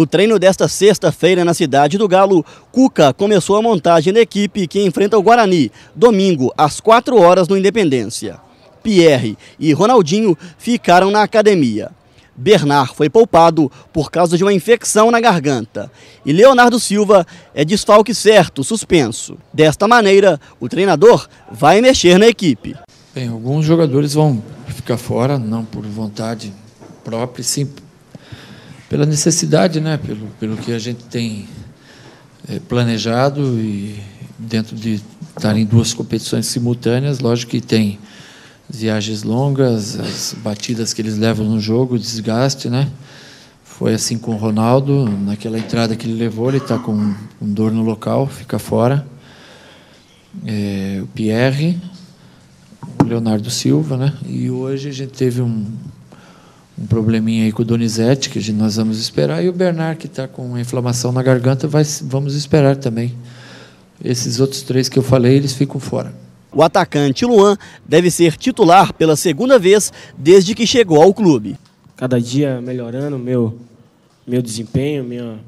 No treino desta sexta-feira na cidade do Galo, Cuca começou a montagem da equipe que enfrenta o Guarani, domingo, às 4 horas no Independência. Pierre e Ronaldinho ficaram na academia. Bernard foi poupado por causa de uma infecção na garganta. E Leonardo Silva é desfalque certo, suspenso. Desta maneira, o treinador vai mexer na equipe. Bem, alguns jogadores vão ficar fora, não por vontade própria, sim pela necessidade, né? pelo, pelo que a gente tem eh, planejado e dentro de estar em duas competições simultâneas, lógico que tem viagens longas, as batidas que eles levam no jogo, o desgaste, né? Foi assim com o Ronaldo, naquela entrada que ele levou, ele está com, com, dor no local, fica fora. É, o Pierre, o Leonardo Silva, né? E hoje a gente teve um, um probleminha aí com o Donizete, que nós vamos esperar, e o Bernard, que está com uma inflamação na garganta, vai, vamos esperar também. Esses outros três que eu falei, eles ficam fora. O atacante Luan deve ser titular pela segunda vez desde que chegou ao clube. Cada dia melhorando meu meu desempenho, minha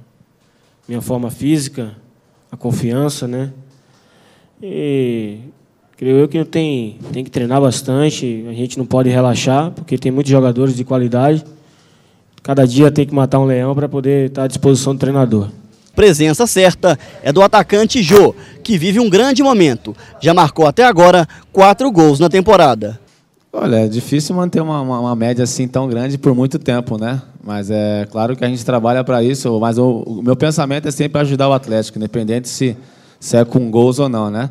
minha forma física, a confiança, né? E Creio eu que tem, tem que treinar bastante, a gente não pode relaxar, porque tem muitos jogadores de qualidade. Cada dia tem que matar um leão para poder estar à disposição do treinador. Presença certa é do atacante Jô, que vive um grande momento. Já marcou até agora quatro gols na temporada. Olha, é difícil manter uma, uma, uma, média assim tão grande por muito tempo, né? Mas é claro que a gente trabalha para isso, mas o, o, meu pensamento é sempre ajudar o Atlético, independente se, se é com gols ou não, né?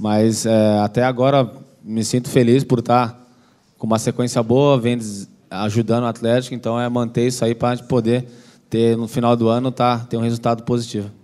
Mas é, até agora me sinto feliz por estar com uma sequência boa, vem ajudando o Atlético, então é manter isso aí para a gente poder ter no final do ano tá, ter um resultado positivo.